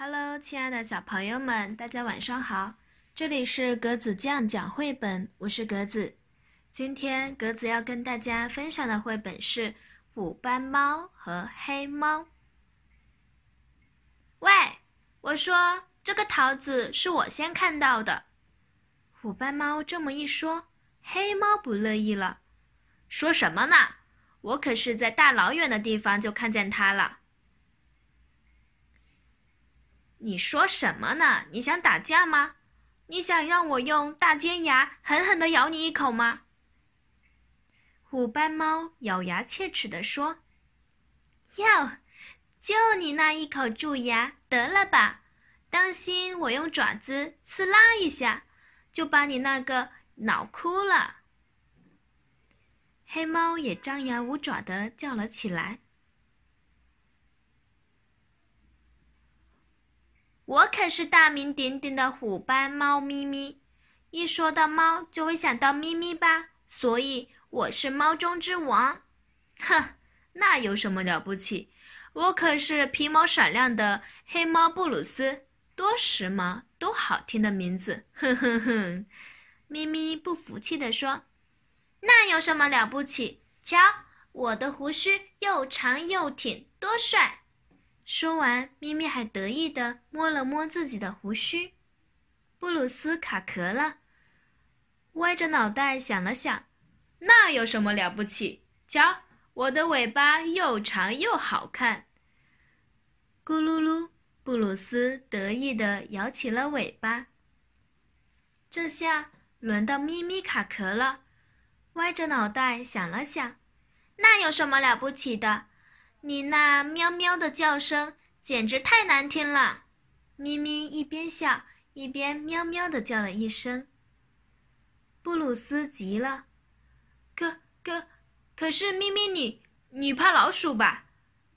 Hello，亲爱的小朋友们，大家晚上好。这里是格子酱讲绘本，我是格子。今天格子要跟大家分享的绘本是《虎斑猫和黑猫》。喂，我说这个桃子是我先看到的。虎斑猫这么一说，黑猫不乐意了，说什么呢？我可是在大老远的地方就看见它了。你说什么呢？你想打架吗？你想让我用大尖牙狠狠的咬你一口吗？虎斑猫咬牙切齿地说：“哟，就你那一口蛀牙，得了吧！当心我用爪子刺啦一下，就把你那个脑哭了。”黑猫也张牙舞爪的叫了起来。我可是大名鼎鼎的虎斑猫咪咪，一说到猫就会想到咪咪吧，所以我是猫中之王。哼，那有什么了不起？我可是皮毛闪亮的黑猫布鲁斯，多时髦，多好听的名字。哼哼哼，咪咪不服气的说：“那有什么了不起？瞧，我的胡须又长又挺，多帅！”说完，咪咪还得意地摸了摸自己的胡须。布鲁斯卡壳了，歪着脑袋想了想：“那有什么了不起？瞧，我的尾巴又长又好看。”咕噜噜，布鲁斯得意地摇起了尾巴。这下轮到咪咪卡壳了，歪着脑袋想了想：“那有什么了不起的？”你那喵喵的叫声简直太难听了！咪咪一边笑一边喵喵地叫了一声。布鲁斯急了：“可可，可是咪咪，你你怕老鼠吧？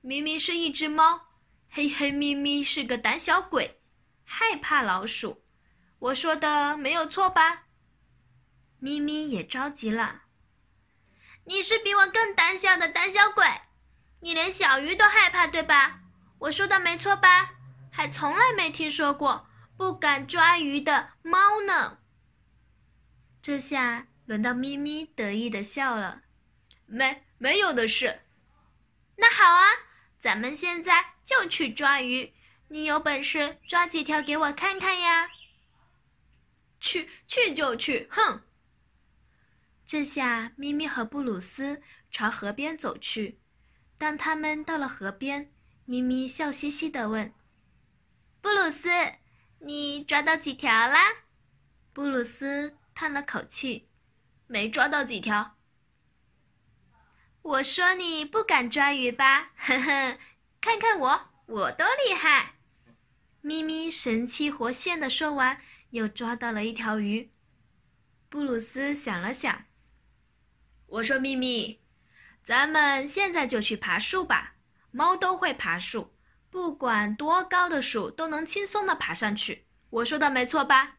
明明是一只猫，嘿嘿，咪咪是个胆小鬼，害怕老鼠。我说的没有错吧？”咪咪也着急了：“你是比我更胆小的胆小鬼！”你连小鱼都害怕，对吧？我说的没错吧？还从来没听说过不敢抓鱼的猫呢。这下轮到咪咪得意的笑了。没没有的事。那好啊，咱们现在就去抓鱼。你有本事抓几条给我看看呀？去去就去，哼。这下咪咪和布鲁斯朝河边走去。当他们到了河边，咪咪笑嘻嘻地问：“布鲁斯，你抓到几条啦？”布鲁斯叹了口气：“没抓到几条。”我说：“你不敢抓鱼吧？”呵呵，看看我，我多厉害！”咪咪神气活现地说完，又抓到了一条鱼。布鲁斯想了想：“我说，咪咪。”咱们现在就去爬树吧。猫都会爬树，不管多高的树都能轻松的爬上去。我说的没错吧？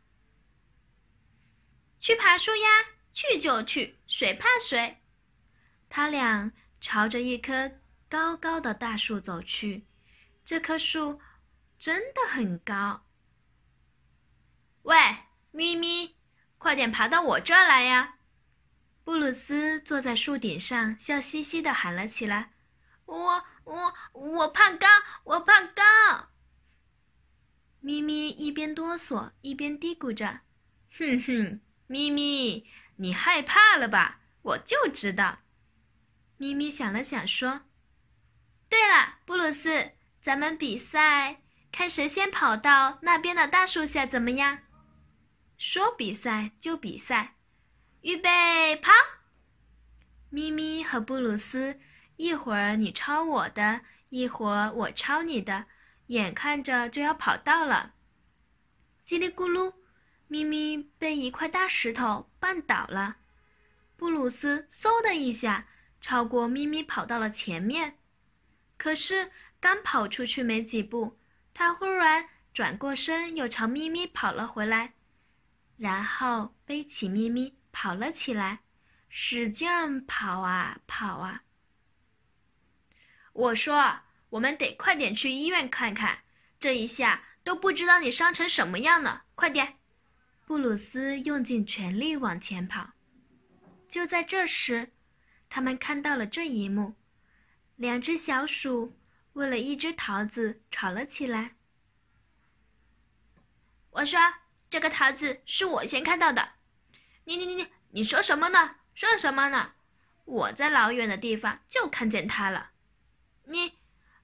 去爬树呀，去就去，谁怕谁？他俩朝着一棵高高的大树走去。这棵树真的很高。喂，咪咪，快点爬到我这儿来呀！布鲁斯坐在树顶上，笑嘻嘻的喊了起来：“我我我怕高，我怕高。”咪咪一边哆嗦一边嘀咕着：“哼哼，咪咪，你害怕了吧？我就知道。”咪咪想了想说：“对了，布鲁斯，咱们比赛看谁先跑到那边的大树下，怎么样？”“说比赛就比赛。”预备跑！咪咪和布鲁斯，一会儿你抄我的，一会儿我抄你的，眼看着就要跑到了。叽里咕噜，咪咪被一块大石头绊倒了，布鲁斯嗖的一下超过咪咪，跑到了前面。可是刚跑出去没几步，他忽然转过身，又朝咪咪跑了回来，然后背起咪咪。跑了起来，使劲跑啊跑啊！我说：“我们得快点去医院看看，这一下都不知道你伤成什么样了。”快点！布鲁斯用尽全力往前跑。就在这时，他们看到了这一幕：两只小鼠为了一只桃子吵了起来。我说：“这个桃子是我先看到的。”你你你你，你说什么呢？说什么呢？我在老远的地方就看见他了。你，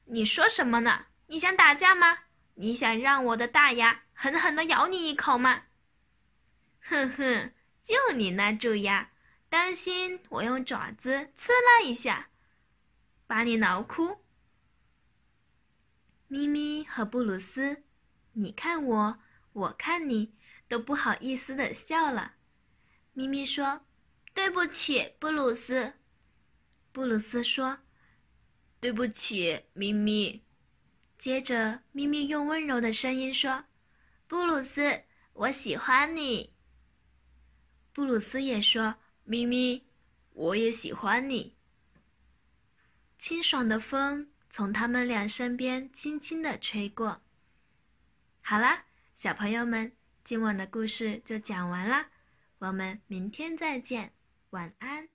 你说什么呢？你想打架吗？你想让我的大牙狠狠地咬你一口吗？哼哼，就你那蛀牙，担心我用爪子刺了一下，把你挠哭。咪咪和布鲁斯，你看我，我看你，都不好意思的笑了。咪咪说：“对不起，布鲁斯。”布鲁斯说：“对不起，咪咪。”接着，咪咪用温柔的声音说：“布鲁斯，我喜欢你。”布鲁斯也说：“咪咪，我也喜欢你。”清爽的风从他们俩身边轻轻的吹过。好啦，小朋友们，今晚的故事就讲完了。我们明天再见，晚安。